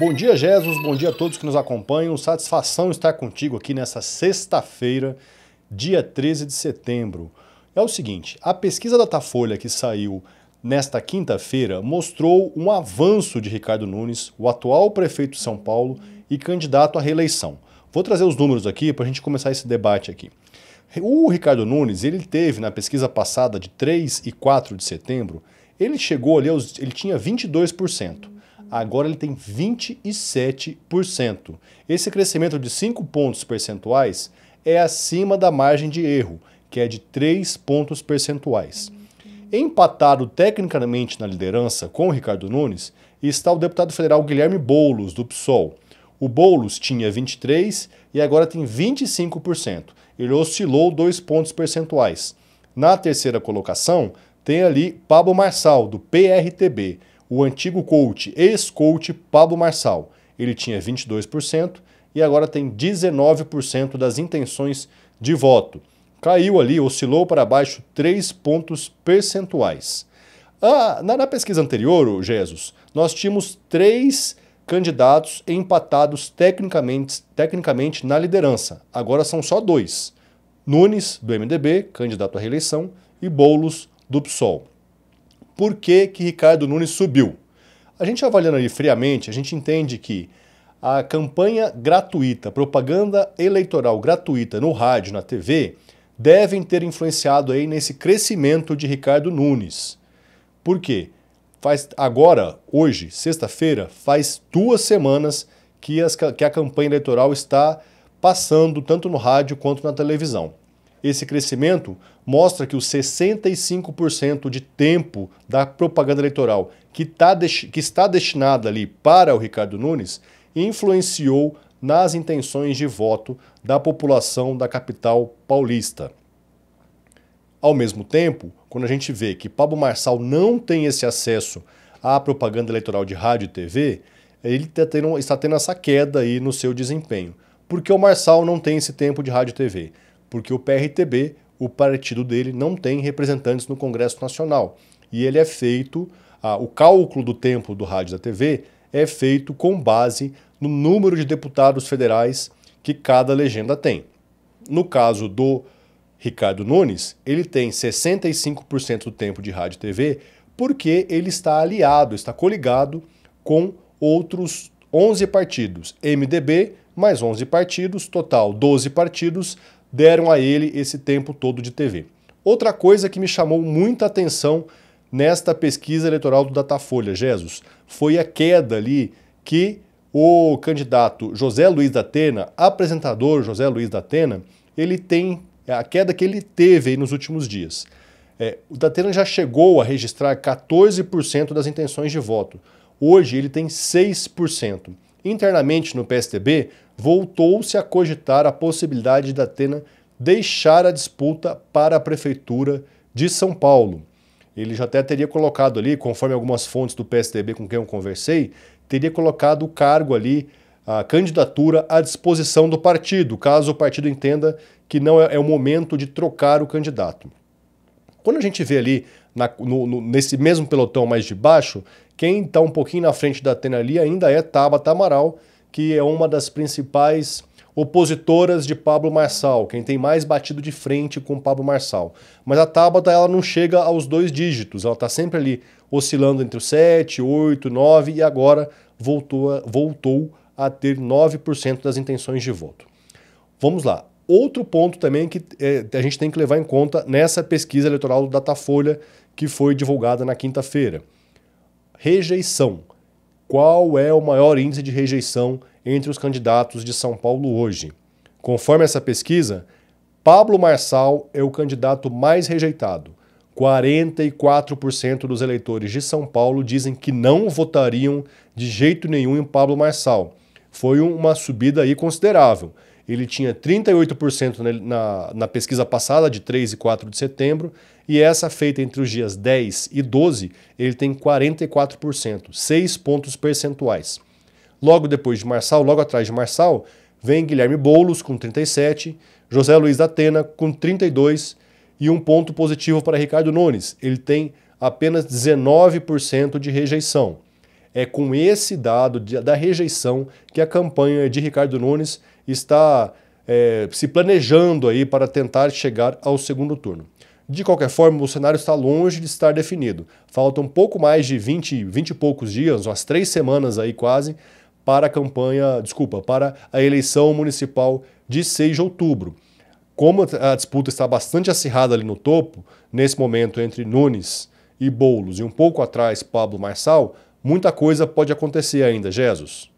Bom dia, Jesus. Bom dia a todos que nos acompanham. Satisfação estar contigo aqui nessa sexta-feira, dia 13 de setembro. É o seguinte, a pesquisa da Datafolha que saiu nesta quinta-feira mostrou um avanço de Ricardo Nunes, o atual prefeito de São Paulo e candidato à reeleição. Vou trazer os números aqui para a gente começar esse debate aqui. O Ricardo Nunes, ele teve na pesquisa passada de 3 e 4 de setembro, ele chegou ali, aos, ele tinha 22% agora ele tem 27%. Esse crescimento de 5 pontos percentuais é acima da margem de erro, que é de 3 pontos percentuais. Empatado tecnicamente na liderança com o Ricardo Nunes está o deputado federal Guilherme Boulos, do PSOL. O Boulos tinha 23% e agora tem 25%. Ele oscilou 2 pontos percentuais. Na terceira colocação, tem ali Pablo Marçal, do PRTB, o antigo coach, ex-coach Pablo Marçal. Ele tinha 22% e agora tem 19% das intenções de voto. Caiu ali, oscilou para baixo 3 pontos percentuais. Ah, na, na, pesquisa anterior, Jesus, nós tínhamos três candidatos empatados tecnicamente, tecnicamente na liderança. Agora são só dois. Nunes, do MDB, candidato à reeleição, e Boulos, do PSOL por que, que Ricardo Nunes subiu. A gente avaliando ali friamente, a gente entende que a campanha gratuita, propaganda eleitoral gratuita no rádio, na TV, devem ter influenciado aí nesse crescimento de Ricardo Nunes. Por quê? Faz agora, hoje, sexta-feira, faz duas semanas que, as, que a campanha eleitoral está passando tanto no rádio quanto na televisão. Esse crescimento mostra que os 65% de tempo da propaganda eleitoral que, tá que está destinada ali para o Ricardo Nunes influenciou nas intenções de voto da população da capital paulista. Ao mesmo tempo, quando a gente vê que Pablo Marçal não tem esse acesso à propaganda eleitoral de rádio e TV, ele tá tendo, está tendo essa queda aí no seu desempenho. Porque o Marçal não tem esse tempo de rádio e TV porque o PRTB, o partido dele, não tem representantes no Congresso Nacional. E ele é feito, ah, o cálculo do tempo do rádio e da TV é feito com base no número de deputados federais que cada legenda tem. No caso do Ricardo Nunes, ele tem 65% do tempo de rádio e TV porque ele está aliado, está coligado com outros 11 partidos: MDB, mais 11 partidos, total 12 partidos, deram a ele esse tempo todo de TV. Outra coisa que me chamou muita atenção nesta pesquisa eleitoral do Datafolha, Jesus, foi a queda ali que o candidato José Luiz da Atena, apresentador José Luiz da Atena, ele tem a queda que ele teve nos últimos dias. É, o Datena já chegou a registrar 14% das intenções de voto. Hoje ele tem 6%. Internamente no PSTB, voltou-se a cogitar a possibilidade da Atena deixar a disputa para a Prefeitura de São Paulo. Ele já até teria colocado ali, conforme algumas fontes do PSDB com quem eu conversei, teria colocado o cargo ali, a candidatura à disposição do partido, caso o partido entenda que não é, é o momento de trocar o candidato. Quando a gente vê ali, na, no, no, nesse mesmo pelotão mais de baixo, quem está um pouquinho na frente da Atena ali ainda é Tabata Amaral, que é uma das principais opositoras de Pablo Marçal, quem tem mais batido de frente com Pablo Marçal. Mas a Tabata ela não chega aos dois dígitos, ela está sempre ali oscilando entre o 7, 8, 9 e agora voltou, voltou a ter 9% das intenções de voto. Vamos lá. Outro ponto também que é, a gente tem que levar em conta nessa pesquisa eleitoral do Datafolha que foi divulgada na quinta-feira. Rejeição. Qual é o maior índice de rejeição entre os candidatos de São Paulo hoje. Conforme essa pesquisa, Pablo Marçal é o candidato mais rejeitado. 44% dos eleitores de São Paulo dizem que não votariam de jeito nenhum em Pablo Marçal. Foi uma subida aí considerável. Ele tinha 38% na, na, na, pesquisa passada, de 3 e 4 de setembro, e essa feita entre os dias 10 e 12, ele tem 44%, 6 pontos percentuais. Logo depois de Marçal, logo atrás de Marçal, vem Guilherme Boulos com 37, José Luiz da Atena com 32 e um ponto positivo para Ricardo Nunes. Ele tem apenas 19% de rejeição. É com esse dado de, da rejeição que a campanha de Ricardo Nunes está é, se planejando aí para tentar chegar ao segundo turno. De qualquer forma, o cenário está longe de estar definido. Faltam pouco mais de 20, 20 e poucos dias, umas três semanas aí quase, para a campanha, desculpa, para a eleição municipal de 6 de outubro. Como a disputa está bastante acirrada ali no topo, nesse momento entre Nunes e Boulos e um pouco atrás Pablo Marçal, muita coisa pode acontecer ainda, Jesus.